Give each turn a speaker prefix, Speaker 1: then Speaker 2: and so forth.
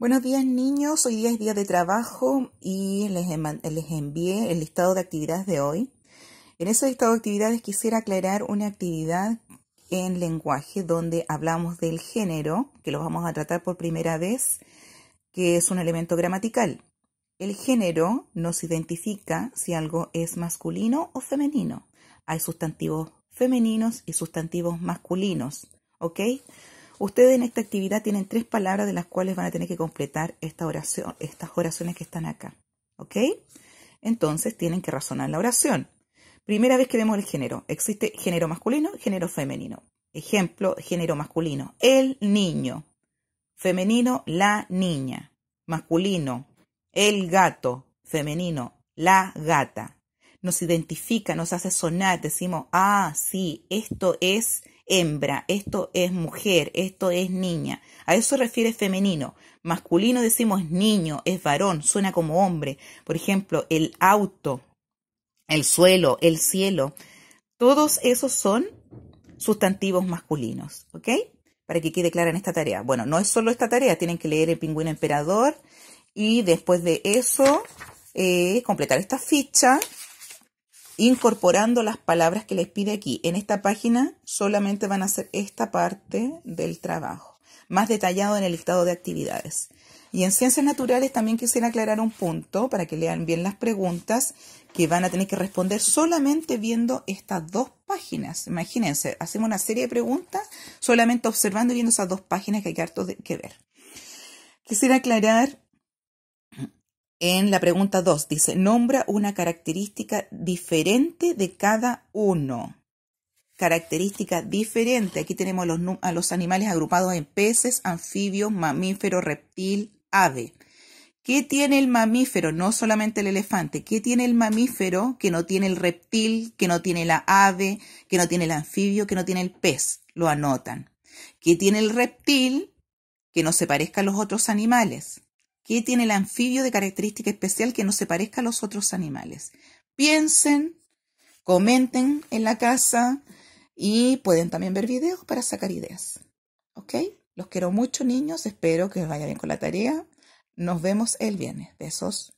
Speaker 1: Buenos días niños, hoy día es día de trabajo y les, envié el listado de actividades de hoy. En ese listado de actividades quisiera aclarar una actividad en lenguaje donde hablamos del género, que lo vamos a tratar por primera vez, que es un elemento gramatical. El género nos identifica si algo es masculino o femenino. Hay sustantivos femeninos y sustantivos masculinos, ¿ok? Ustedes en esta actividad tienen tres palabras de las cuales van a tener que completar estas oraciones que están acá. ¿Ok? Entonces tienen que razonar la oración. Primera vez que vemos el género. Existe género masculino, género femenino. Ejemplo, género masculino. El niño. Femenino, la niña. Masculino, el gato. Femenino, la gata. Nos identifica, nos hace sonar, decimos, ah, sí, esto es hembra, esto es mujer, esto es niña. A eso se refiere femenino. Masculino decimos niño, es varón, suena como hombre. Por ejemplo, el auto, el suelo, el cielo. Todos esos son sustantivos masculinos, ¿ok? Para que quede clara en esta tarea. Bueno, no es solo esta tarea, tienen que leer el pingüino emperador y después de eso eh, completar esta ficha incorporando las palabras que les pide aquí. En esta página solamente van a hacer esta parte del trabajo, más detallado en el listado de actividades. Y en ciencias naturales también quisiera aclarar un punto para que lean bien las preguntas que van a tener que responder solamente viendo estas dos páginas. Imagínense, hacemos una serie de preguntas solamente observando y viendo esas dos páginas que hay que de, que ver. Quisiera aclarar en la pregunta 2. Dice, nombra una característica diferente de cada uno. Característica diferente. Aquí tenemos a los animales agrupados en peces, anfibios, mamífero, reptil, ave. ¿Qué tiene el mamífero? No solamente el elefante. ¿Qué tiene el mamífero que no tiene el reptil, que no tiene la ave, que no tiene el anfibio, que no tiene el pez? Lo anotan. ¿Qué tiene el reptil que no se parezca a los otros animales? ¿Qué tiene el anfibio de característica especial que no se parezca a los otros animales. Piensen, comenten en la casa y pueden también ver videos para sacar ideas. ¿Ok? Los quiero mucho, niños. Espero que os vaya bien con la tarea. Nos vemos el viernes. Besos.